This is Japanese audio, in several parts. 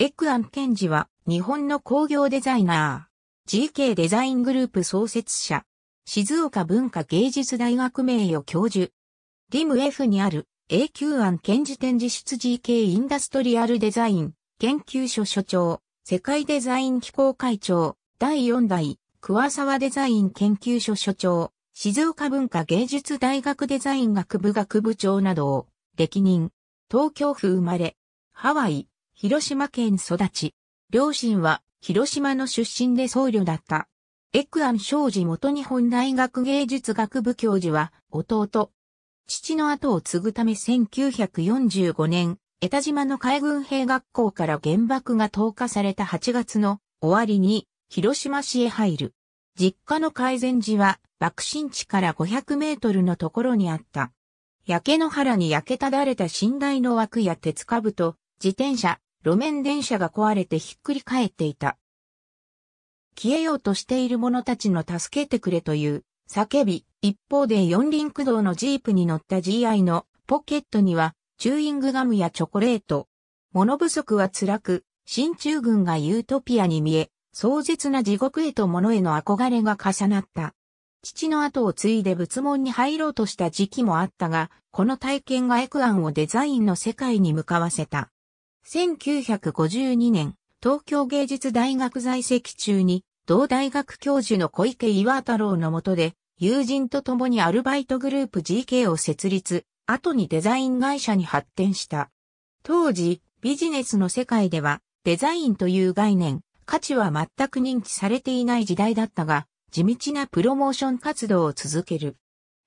エクアン・ケンジは日本の工業デザイナー。GK デザイングループ創設者。静岡文化芸術大学名誉教授。リム F にある AQ アン・ケンジ展示室 GK インダストリアルデザイン研究所所長。世界デザイン機構会長。第4代桑沢デザイン研究所所長。静岡文化芸術大学デザイン学部学部長などを歴任。東京府生まれ。ハワイ。広島県育ち。両親は広島の出身で僧侶だった。エクアン庄ジ。元日本大学芸術学部教授は弟。父の後を継ぐため1945年、江田島の海軍兵学校から原爆が投下された8月の終わりに広島市へ入る。実家の改善時は爆心地から500メートルのところにあった。焼け野原に焼けただれた寝台の枠や鉄兜、自転車、路面電車が壊れてひっくり返っていた。消えようとしている者たちの助けてくれという叫び、一方で四輪駆動のジープに乗った GI のポケットにはチューイングガムやチョコレート。物不足は辛く、新中軍がユートピアに見え、壮絶な地獄へと物への憧れが重なった。父の後を継いで仏門に入ろうとした時期もあったが、この体験がエクアンをデザインの世界に向かわせた。1952年、東京芸術大学在籍中に、同大学教授の小池岩太郎の下で、友人と共にアルバイトグループ GK を設立、後にデザイン会社に発展した。当時、ビジネスの世界では、デザインという概念、価値は全く認知されていない時代だったが、地道なプロモーション活動を続ける。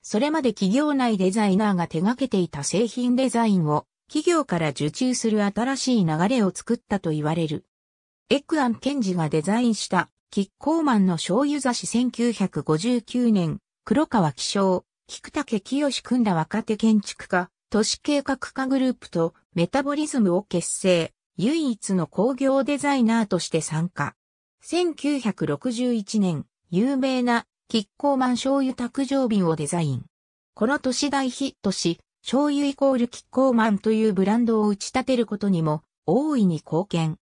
それまで企業内デザイナーが手掛けていた製品デザインを企業から受注する新しい流れを作ったと言われる。エクアン・ケンジがデザインしたキッコーマンの醤油雑誌1959年、黒川紀章、菊竹清組んだ若手建築家、都市計画家グループとメタボリズムを結成、唯一の工業デザイナーとして参加。1961年、有名なキッコーマン醤油卓上瓶をデザイン。この年大ヒットし、醤油イコールキッコーマンというブランドを打ち立てることにも大いに貢献。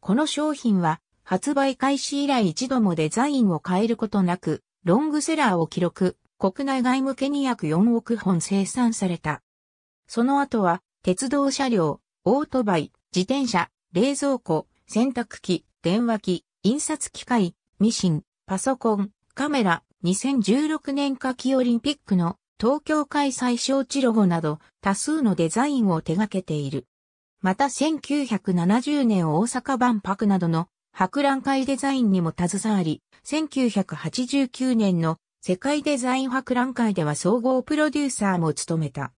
この商品は発売開始以来一度もデザインを変えることなく、ロングセラーを記録、国内外向けに約4億本生産された。その後は、鉄道車両、オートバイ、自転車、冷蔵庫、洗濯機、電話機、印刷機械、ミシン、パソコン、カメラ、2016年夏季オリンピックの東京開催招致ロゴなど多数のデザインを手掛けている。また1970年大阪万博などの博覧会デザインにも携わり、1989年の世界デザイン博覧会では総合プロデューサーも務めた。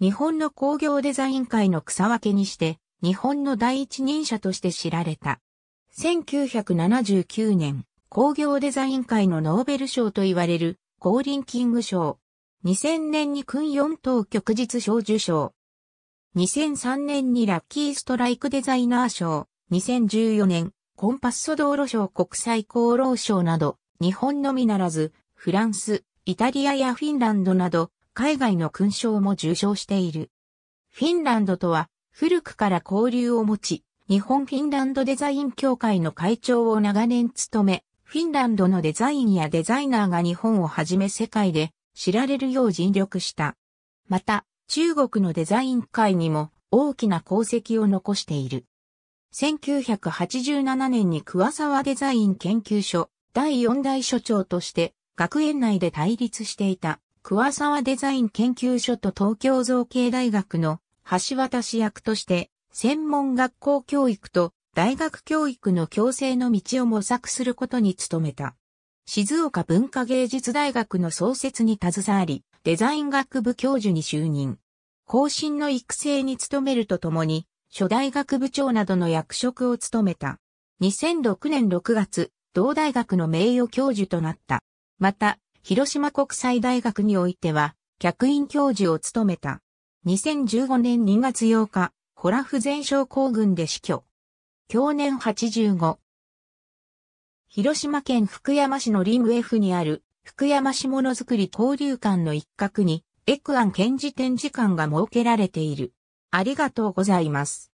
日本の工業デザイン界の草分けにして、日本の第一人者として知られた。1979年、工業デザイン界のノーベル賞と言われる、コーリンキング賞。2000年に君4等旭日賞受賞。2003年にラッキーストライクデザイナー賞、2014年、コンパッソ道路賞国際功労賞など、日本のみならず、フランス、イタリアやフィンランドなど、海外の勲章も受賞している。フィンランドとは、古くから交流を持ち、日本フィンランドデザイン協会の会長を長年務め、フィンランドのデザインやデザイナーが日本をはじめ世界で知られるよう尽力した。また、中国のデザイン界にも大きな功績を残している。1987年に桑沢デザイン研究所第4代所長として学園内で対立していた桑沢デザイン研究所と東京造形大学の橋渡し役として専門学校教育と大学教育の共生の道を模索することに努めた。静岡文化芸術大学の創設に携わり、デザイン学部教授に就任。後進の育成に努めるとともに、初代学部長などの役職を務めた。2006年6月、同大学の名誉教授となった。また、広島国際大学においては、客員教授を務めた。2015年2月8日、ホラフ前症候群で死去。去年85、広島県福山市のリング F にある福山市ものづくり交流館の一角にエクアン展示展示館が設けられている。ありがとうございます。